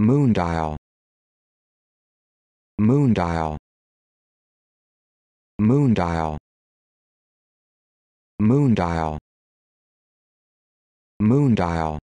Moondial Moondial Moondial Moondial Moondial